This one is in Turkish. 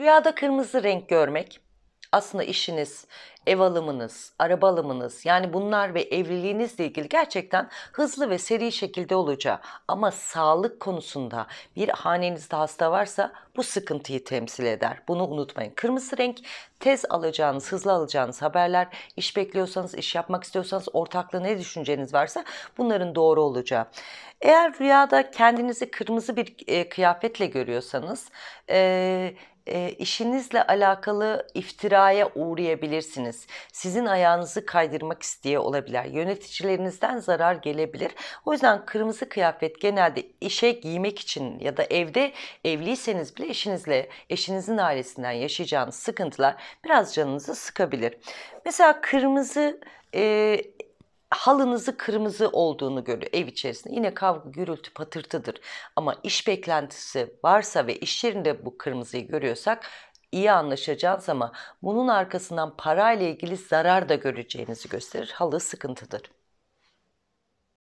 Rüyada kırmızı renk görmek aslında işiniz, ev alımınız, araba alımınız yani bunlar ve evliliğinizle ilgili gerçekten hızlı ve seri şekilde olacağı ama sağlık konusunda bir hanenizde hasta varsa bu sıkıntıyı temsil eder. Bunu unutmayın. Kırmızı renk tez alacağınız, hızlı alacağınız haberler, iş bekliyorsanız, iş yapmak istiyorsanız, ortakla ne düşünceniz varsa bunların doğru olacağı. Eğer rüyada kendinizi kırmızı bir e, kıyafetle görüyorsanız, e, e, işinizle alakalı iftiraya uğrayabilirsiniz. Sizin ayağınızı kaydırmak isteye olabilir. Yöneticilerinizden zarar gelebilir. O yüzden kırmızı kıyafet genelde işe giymek için ya da evde evliyseniz bile eşinizle, eşinizin ailesinden yaşayacağınız sıkıntılar biraz canınızı sıkabilir. Mesela kırmızı e, halınızı kırmızı olduğunu görür ev içerisinde. Yine kavga, gürültü, patırtıdır. Ama iş beklentisi varsa ve iş yerinde bu kırmızıyı görüyorsak iyi anlaşacağız ama bunun arkasından parayla ilgili zarar da göreceğinizi gösterir. Halı sıkıntıdır.